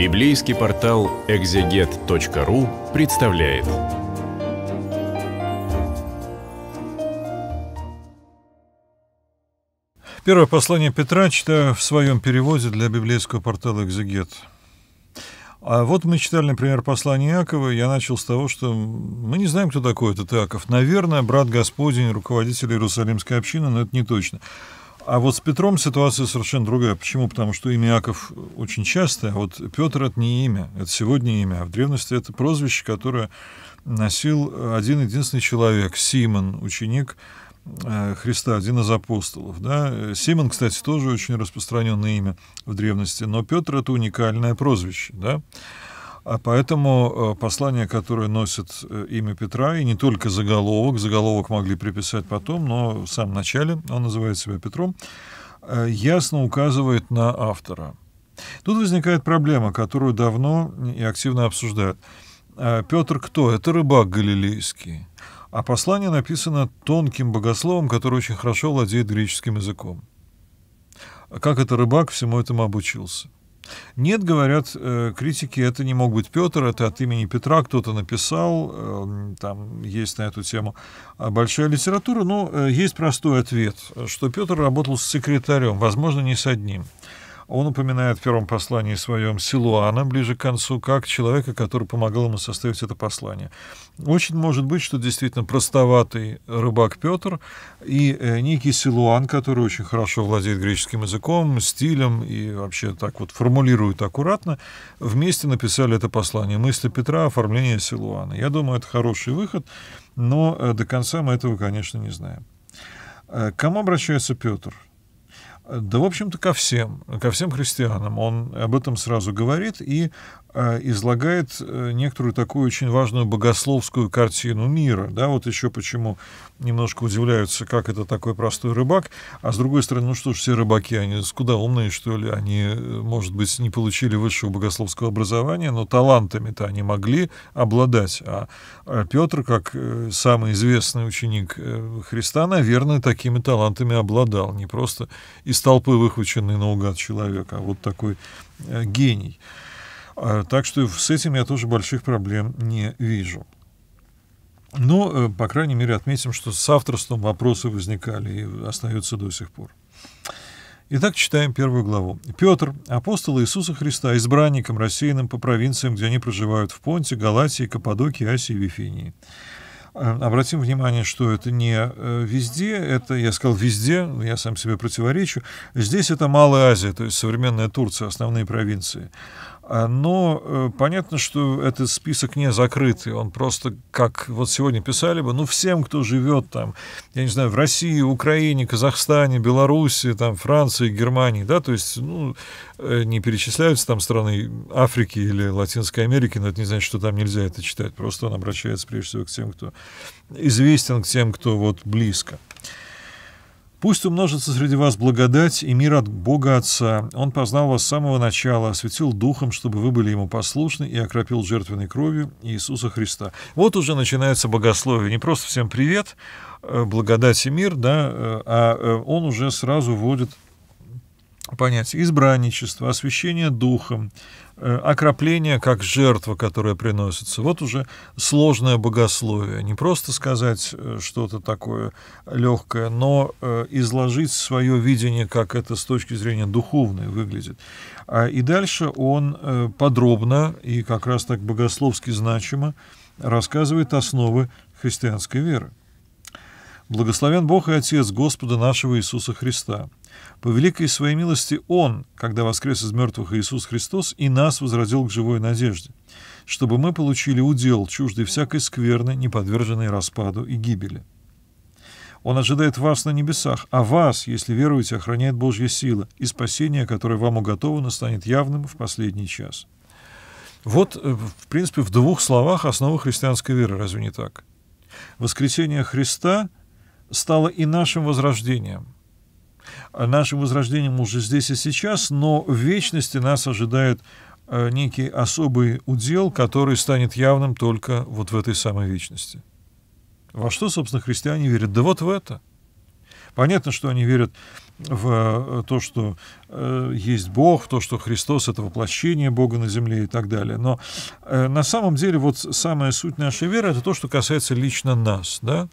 Библейский портал экзегет.ру представляет. Первое послание Петра читаю в своем переводе для библейского портала «Экзегет». А вот мы читали, например, послание Иакова, я начал с того, что мы не знаем, кто такой этот Иаков. Наверное, брат Господень, руководитель Иерусалимской общины, но это не точно. А вот с Петром ситуация совершенно другая. Почему? Потому что имя Яков очень частое. А вот Петр — это не имя, это сегодня имя, а в древности это прозвище, которое носил один-единственный человек, Симон, ученик э, Христа, один из апостолов. Да? Симон, кстати, тоже очень распространенное имя в древности, но Петр — это уникальное прозвище. Да? А поэтому э, послание, которое носит э, имя Петра, и не только заголовок, заголовок могли приписать потом, но в самом начале, он называет себя Петром, э, ясно указывает на автора. Тут возникает проблема, которую давно и активно обсуждают. Петр кто? Это рыбак галилейский. А послание написано тонким богословом, который очень хорошо владеет греческим языком. А Как это рыбак всему этому обучился? Нет, говорят э, критики, это не мог быть Петр, это от имени Петра кто-то написал, эм, там есть на эту тему э, большая литература, но э, есть простой ответ, что Петр работал с секретарем, возможно, не с одним. Он упоминает в первом послании своем Силуана ближе к концу, как человека, который помогал ему составить это послание. Очень может быть, что действительно простоватый рыбак Петр и э, некий Силуан, который очень хорошо владеет греческим языком, стилем и вообще так вот формулирует аккуратно, вместе написали это послание. Мысли Петра, оформление Силуана. Я думаю, это хороший выход, но э, до конца мы этого, конечно, не знаем. Э, к кому обращается Петр? Да, в общем-то, ко всем, ко всем христианам. Он об этом сразу говорит, и Э, излагает э, некоторую такую очень важную богословскую картину мира. Да, вот еще почему немножко удивляются, как это такой простой рыбак, а с другой стороны, ну что ж, все рыбаки, они куда умные, что ли, они, э, может быть, не получили высшего богословского образования, но талантами-то они могли обладать. А, а Петр, как самый известный ученик Христа, наверное, такими талантами обладал. Не просто из толпы выхваченный наугад человек, а вот такой гений. А, так что с этим я тоже больших проблем не вижу. Но, э, по крайней мере, отметим, что с авторством вопросы возникали и остаются до сих пор. Итак, читаем первую главу. «Петр, апостол Иисуса Христа, избранником рассеянным по провинциям, где они проживают в Понте, Галатии, Каппадокии, Асии и Вифинии». А, обратим внимание, что это не э, везде, это, я сказал, везде, я сам себе противоречу. Здесь это Малая Азия, то есть современная Турция, основные провинции. А, но э, понятно, что этот список не закрытый. Он просто, как вот сегодня писали бы, ну, всем, кто живет там, я не знаю, в России, Украине, Казахстане, Беларуси, там, Франции, Германии, да, то есть, ну, э, не перечисляются там страны Африки или Латинской Америки, но это не значит, что там нельзя это читать. Просто он обращается, прежде всего, к тем, кто известен, к тем, кто вот близко. Пусть умножится среди вас благодать и мир от Бога Отца. Он познал вас с самого начала, осветил Духом, чтобы вы были Ему послушны, и окропил жертвенной кровью Иисуса Христа. Вот уже начинается богословие. Не просто всем привет, э, благодать и мир, да, э, а э, он уже сразу вводит понятия избранничества, освящение духом, э, окропление как жертва, которая приносится. Вот уже сложное богословие. Не просто сказать э, что-то такое легкое, но э, изложить свое видение, как это с точки зрения духовной выглядит. А, и дальше он подробно и как раз так богословски значимо рассказывает основы христианской веры. Благословен Бог и Отец Господа нашего Иисуса Христа – по великой своей милости Он, когда воскрес из мертвых Иисус Христос, и нас возродил к живой надежде, чтобы мы получили удел, чуждый всякой скверны, не подверженной распаду и гибели. Он ожидает вас на небесах, а вас, если веруете, охраняет Божья сила, и спасение, которое вам уготовано, станет явным в последний час. Вот, э, в принципе, в двух словах основа христианской веры, разве не так? Воскресение Христа стало и нашим возрождением – Э, Нашим возрождением уже здесь и сейчас, но в вечности нас ожидает э, некий особый удел, который станет явным только вот в этой самой вечности. Во что, собственно, христиане верят? Да вот в это. Понятно, что они верят в э, то, что есть Бог, в то, что Христос — это воплощение Бога на земле и так далее. Но на самом деле вот самая суть нашей веры — это то, что касается лично нас, да?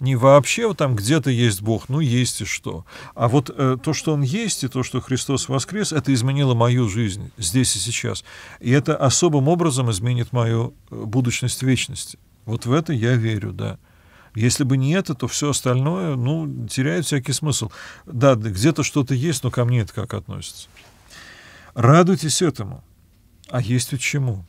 не вообще вот там где-то есть Бог, ну есть и что. А вот э, то, что Он есть, и то, что Христос воскрес, это изменило мою жизнь здесь и сейчас. И это особым образом изменит мою э, будущность вечности. Вот в это я верю, да. Если бы не это, то все остальное, ну, теряет всякий смысл. Да, где-то что-то есть, но ко мне это как относится. Радуйтесь этому. А есть ведь чему.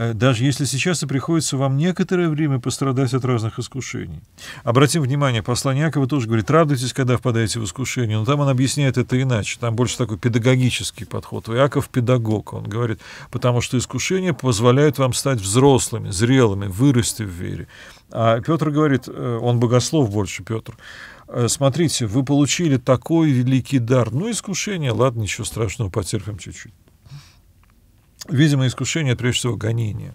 Э, даже если сейчас и приходится вам некоторое время пострадать от разных искушений. Обратим внимание, послание Якова тоже говорит, радуйтесь, когда впадаете в искушение, но там он объясняет это иначе, там больше такой педагогический подход. У Яков педагог, он говорит, потому что искушение позволяет вам стать взрослыми, зрелыми, вырасти в вере. А Петр говорит, э, он богослов больше, Петр, «Э, смотрите, вы получили такой великий дар, ну искушение, ладно, ничего страшного, потерпим чуть-чуть. Видимо, искушение — прежде всего гонение.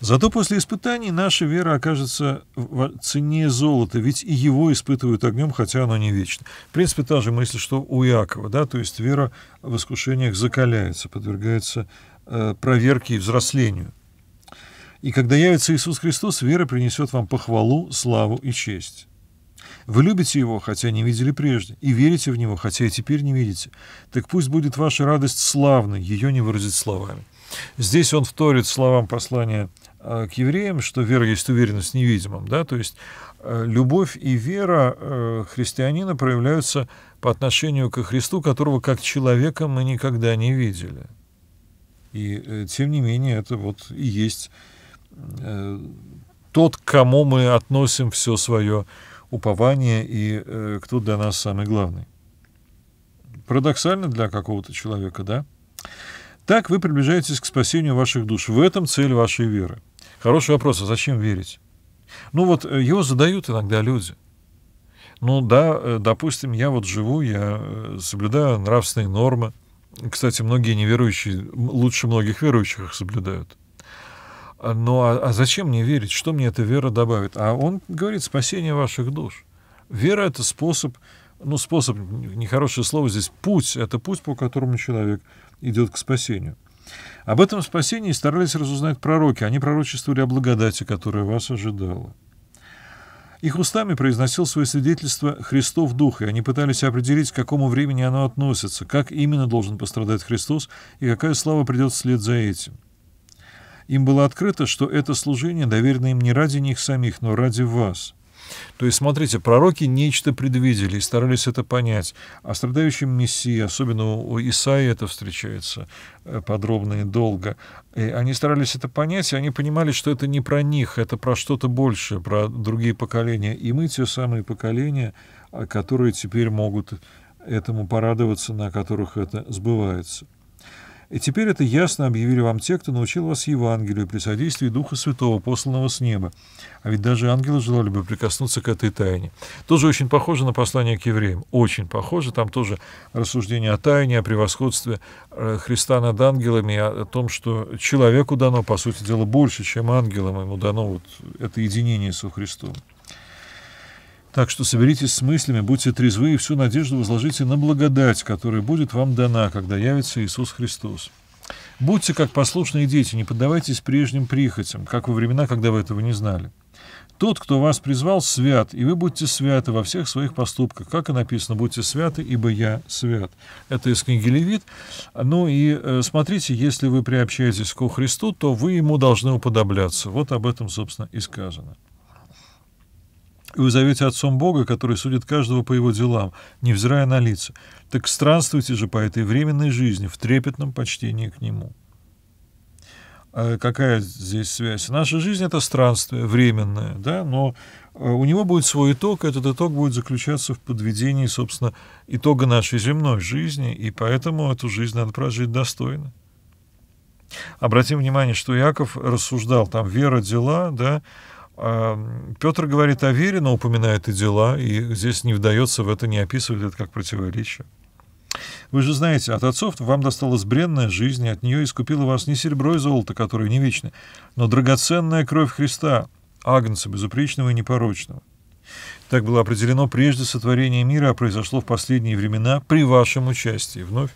Зато после испытаний наша вера окажется в цене золота, ведь и его испытывают огнем, хотя оно не вечно. В принципе, та же мысль, что у Иакова, да, то есть вера в искушениях закаляется, подвергается э, проверке и взрослению. И когда явится Иисус Христос, вера принесет вам похвалу, славу и честь. Вы любите его, хотя не видели прежде, и верите в него, хотя и теперь не видите. Так пусть будет ваша радость славной, ее не выразить словами. Здесь он вторит словам послания э, к евреям, что вера есть уверенность в невидимом, да, то есть э, любовь и вера э, христианина проявляются по отношению к Христу, которого как человека мы никогда не видели. И тем не менее это вот и есть тот, к кому мы относим все свое упование и э, кто для нас самый главный. Парадоксально для какого-то человека, да? Так вы приближаетесь к спасению ваших душ. В этом цель вашей веры. Хороший вопрос, а зачем верить? Ну вот э, его задают иногда люди. Ну да, э, допустим, я вот живу, я э, соблюдаю нравственные нормы. Кстати, многие неверующие лучше многих верующих их соблюдают. А, Но ну, а, а зачем мне верить, что мне эта вера добавит? А он говорит, спасение ваших душ. Вера — это способ, ну способ, нехорошее слово здесь, путь, это путь, по которому человек идет к спасению. Об этом спасении старались разузнать пророки. Они пророчествовали о благодати, которая вас ожидала. Их устами произносил свое свидетельство Христов Дух, и они пытались определить, к какому времени оно относится, как именно должен пострадать Христос и какая слава придет вслед за этим. Им было открыто, что это служение доверено им не ради них самих, но ради вас. То есть, смотрите, пророки нечто предвидели и старались это понять. О страдающем Мессии, особенно у Исаи это встречается э, подробно и долго, и они старались это понять, и они понимали, что это не про них, это про что-то большее, про другие поколения. И мы те самые поколения, э, которые теперь могут этому порадоваться, на которых это сбывается. И теперь это ясно объявили вам те, кто научил вас Евангелию при содействии Духа Святого, посланного с неба. А ведь даже ангелы желали бы прикоснуться к этой тайне. Тоже очень похоже на послание к евреям. Очень похоже. Там тоже рассуждение о тайне, о превосходстве э, Христа над ангелами, о том, что человеку дано, по сути дела, больше, чем ангелам. Ему дано вот это единение со Христом. Так что соберитесь с мыслями, будьте трезвы и всю надежду возложите на благодать, которая будет вам дана, когда явится Иисус Христос. Будьте как послушные дети, не поддавайтесь прежним прихотям, как во времена, когда вы этого не знали. Тот, кто вас призвал, свят, и вы будьте святы во всех своих поступках. Как и написано, будьте святы, ибо я свят. Это из книги Левит. Ну и э, смотрите, если вы приобщаетесь ко Христу, то вы ему должны уподобляться. Вот об этом, собственно, и сказано и вы зовете Отцом Бога, который судит каждого по его делам, невзирая на лица. Так странствуйте же по этой временной жизни в трепетном почтении к Нему». А какая здесь связь? Наша жизнь — это странствие временное, да, но э, у него будет свой итог, и этот итог будет заключаться в подведении, собственно, итога нашей земной жизни, и поэтому эту жизнь надо прожить достойно. Обратим внимание, что Яков рассуждал, там вера, дела, да, Петр говорит о вере, но упоминает и дела, и здесь не вдается в это, не описывает это как противоречие. Вы же знаете, от отцов вам досталась бренная жизнь, и от нее искупило вас не серебро и золото, которые не вечны, но драгоценная кровь Христа, агнца безупречного и непорочного. Так было определено прежде сотворения мира, а произошло в последние времена при вашем участии. Вновь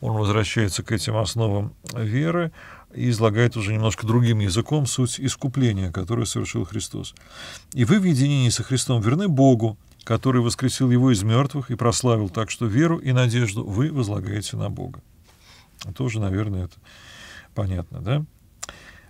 он возвращается к этим основам веры, и излагает уже немножко другим языком суть искупления, которое совершил Христос. «И вы в единении со Христом верны Богу, который воскресил его из мертвых и прославил так, что веру и надежду вы возлагаете на Бога». Тоже, наверное, это понятно, да?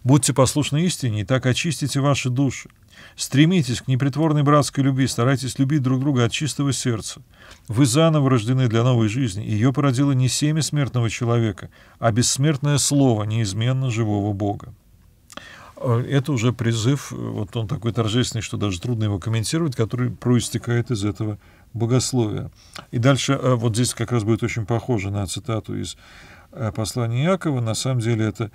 «Будьте послушны истине, и так очистите ваши души, Стремитесь к непритворной братской любви, старайтесь любить друг друга от чистого сердца. Вы заново рождены для новой жизни, ее породило не семя смертного человека, а бессмертное слово неизменно живого Бога. Э, это уже призыв, э, вот он такой торжественный, что даже трудно его комментировать, который проистекает из этого богословия. И дальше, э, вот здесь как раз будет очень похоже на цитату из послания Иакова. На самом деле это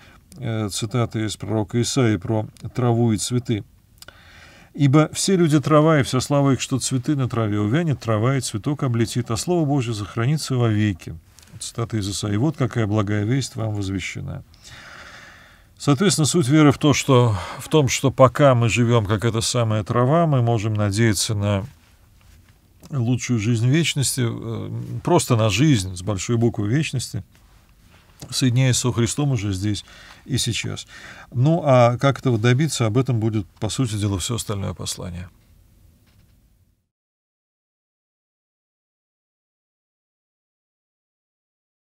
цитата из пророка Исаии про траву и цветы. Ибо все люди трава, и вся слава их, что цветы на траве. Увянет трава, и цветок облетит, а слово Божье сохранится вовеки. Цитата из Исаии. «Вот какая благая весть вам возвещена». Соответственно, суть веры в, то, что, в том, что пока мы живем, как эта самая трава, мы можем надеяться на лучшую жизнь вечности, э, просто на жизнь с большой буквы вечности – соединяясь со Христом уже здесь и сейчас. Ну а как этого добиться, об этом будет, по сути дела, все остальное послание.